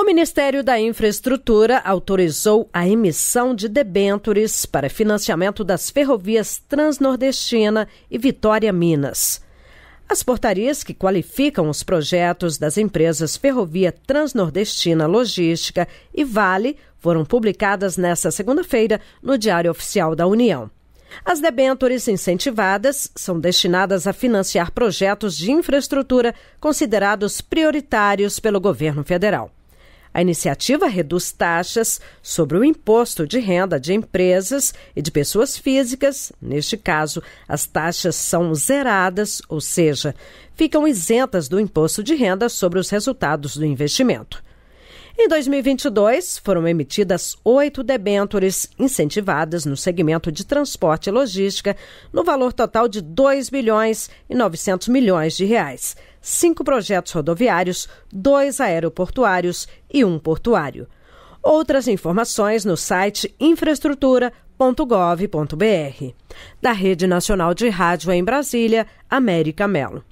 O Ministério da Infraestrutura autorizou a emissão de debêntures para financiamento das ferrovias Transnordestina e Vitória Minas. As portarias que qualificam os projetos das empresas Ferrovia Transnordestina Logística e Vale foram publicadas nesta segunda-feira no Diário Oficial da União. As debêntures incentivadas são destinadas a financiar projetos de infraestrutura considerados prioritários pelo governo federal. A iniciativa reduz taxas sobre o imposto de renda de empresas e de pessoas físicas. Neste caso, as taxas são zeradas, ou seja, ficam isentas do imposto de renda sobre os resultados do investimento. Em 2022, foram emitidas oito debêntures incentivadas no segmento de transporte e logística, no valor total de 2 bilhões e 900 milhões de reais cinco projetos rodoviários, dois aeroportuários e um portuário. Outras informações no site infraestrutura.gov.br. Da Rede Nacional de Rádio em Brasília, América Melo.